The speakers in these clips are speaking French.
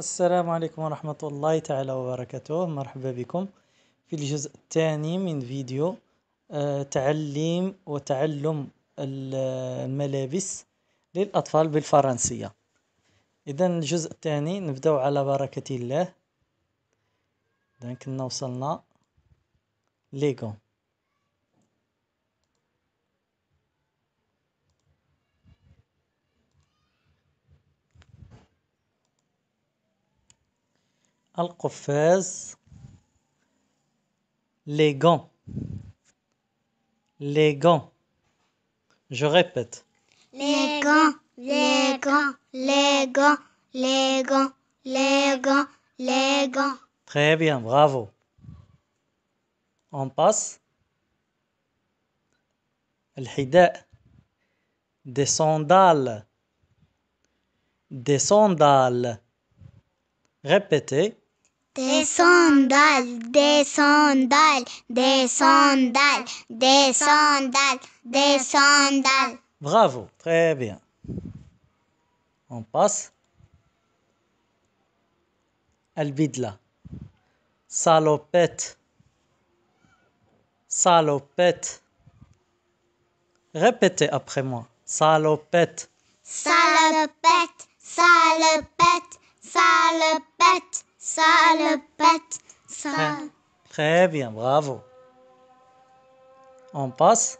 السلام عليكم ورحمة الله تعالى وبركاته مرحبا بكم في الجزء الثاني من فيديو آه، تعليم وتعلم الملابس للأطفال بالفرنسية إذا الجزء الثاني نبدأ على بركة الله إذا كنا وصلنا ليغون les gants les gants je répète les gants les gants les gants les gants les gants les gants très bien bravo on passe des sandales des sandales répétez des sandales, des sandales, des sandales, des sandales, des sandales. Bravo, très bien. On passe. Albidla. Salopette. Salopette. Répétez après moi. Salopette. Salopette, salopette, salopette sale ça, sale. Très bien, bravo. On passe.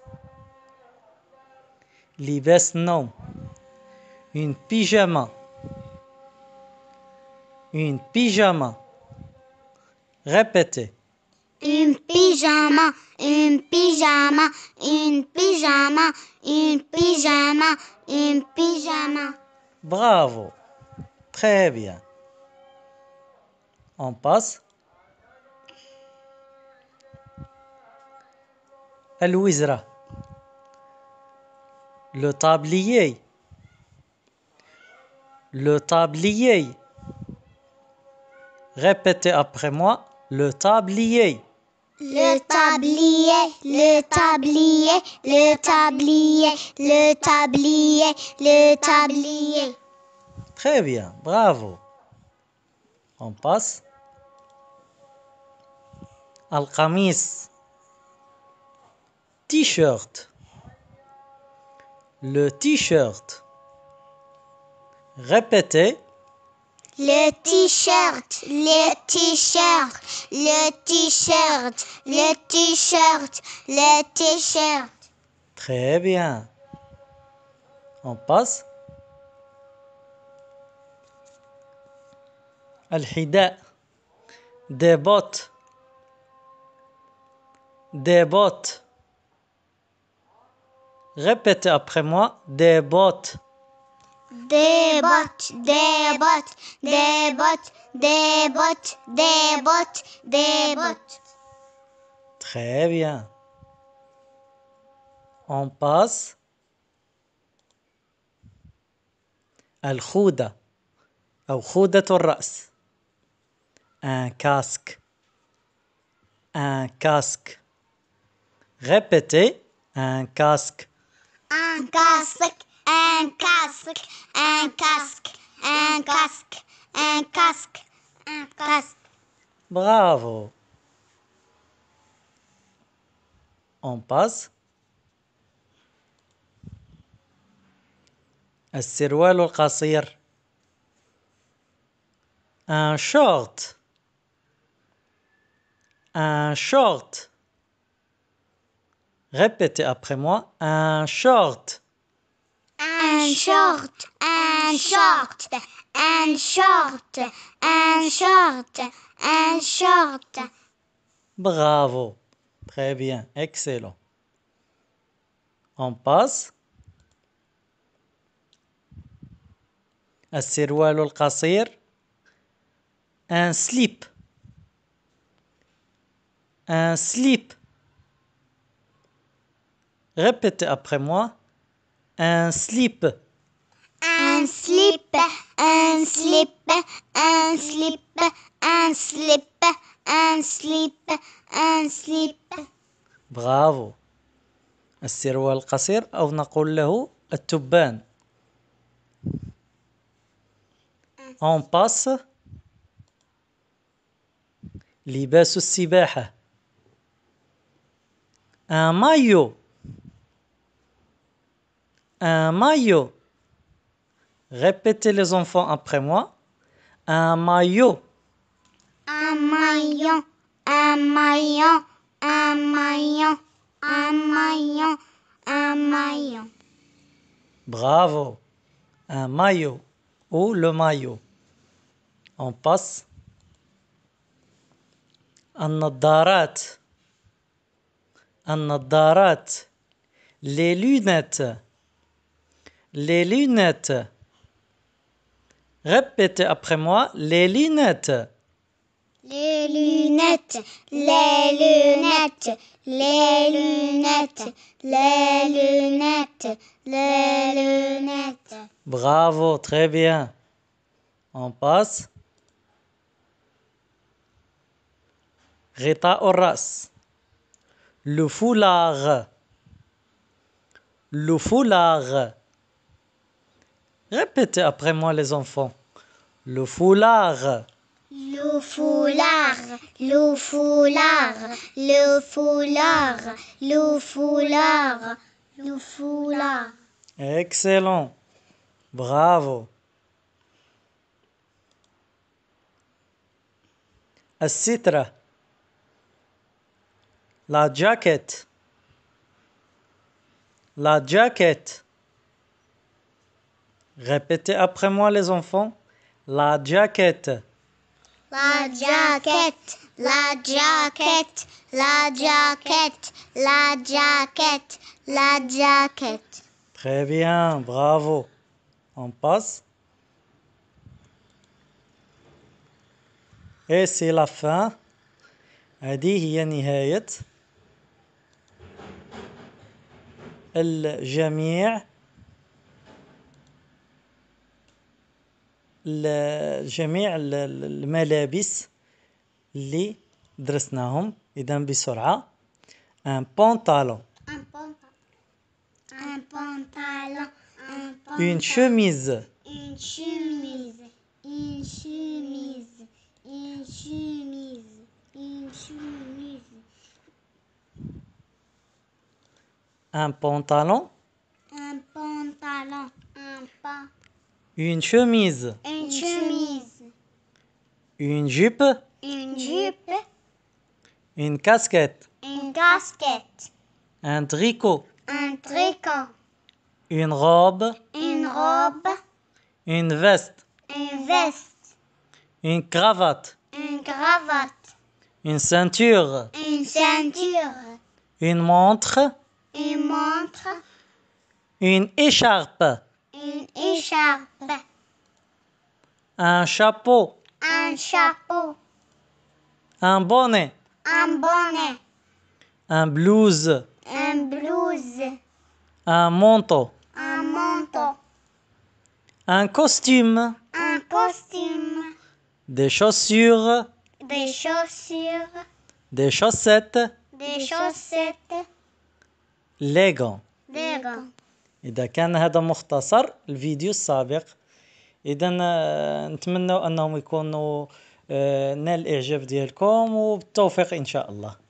Libes non. Une pyjama. Une pyjama. Répétez. Une pyjama, une pyjama, une pyjama, une pyjama, une pyjama. Bravo. Très bien. On passe. Al-Wizra. Le tablier. Le tablier. Répétez après moi le tablier. Le tablier, le tablier, le tablier, le tablier, le tablier. Très bien, bravo. On passe. القميص t-shirt le t-shirt répétez le t-shirt, le t-shirt, le t-shirt, le t-shirt, le t-shirt. Très bien. On passe. Al-Hida. Des bottes des bottes. Répétez après moi, des bottes. Des bottes, des bottes, des bottes, des bottes, des bottes, des bottes. Très bien. On passe. Al-khuda. Al-Khouda. Al-Khouda ras. un casque un casque Répétez. Un casque. Un casque, un casque, un casque, un casque, un casque, un casque. Bravo. On passe. السروال القصير un short un short Répétez après moi. Un short. Un short, un short, un short, un short, un short. Bravo. Très bien. Excellent. On passe. السروال القصير un slip un slip Répétez après moi. Un slip. Un slip, un slip, un slip, un slip, un slip, un slip. Bravo. le القصير أو نقول له التبان. On passe. لباس السباحة. Un maillot. Un maillot. Répétez les enfants après moi. Un maillot. Un maillot. Un maillot. Un maillot. Un maillot. Un maillot. Bravo. Un maillot ou le maillot. On passe. Un lunettes. les lunettes les lunettes. Répétez après moi, les lunettes. Les lunettes, les lunettes, les lunettes, les lunettes, les lunettes. Bravo, très bien. On passe. Rita Horace. Le foulard. Le foulard. Répétez après moi les enfants. Le foulard. Le foulard, le foulard, le foulard, le foulard, le foulard. Excellent. Bravo. citra. la jacket la jacket Répétez après moi les enfants. La jaquette. La jaquette, la jaquette, la jaquette, la jaquette, la jaquette. Très bien, bravo. On passe. Et c'est la fin. le Jamia. Le الملابس اللي درسناهم اذا بسرعه ان un pantalon un pantalon un pantalon une chemise une chemise une chemise une chemise une chemise un pantalon un pantalon un une chemise une jupe. Une jupe. Une casquette. Une casquette. Un tricot. Un tricot. Une robe. Une robe. Une veste. Une veste. Une cravate. Une cravate. Une ceinture. Une ceinture. Une montre. Une montre. Une écharpe. Une écharpe. Un chapeau. Un chapeau. Un bonnet. Un bonnet. Un blouse. Un blouse. Un manteau. Un manteau. Un costume. Un costume. Des chaussures. Des chaussures. Des chaussettes. Des chaussettes. les gants. إذا كان هذا مختصر الفيديو السابق اذا آه، نتمنى انهم يكونوا آه، نال الاعجاب ديالكم وبالتوفيق ان شاء الله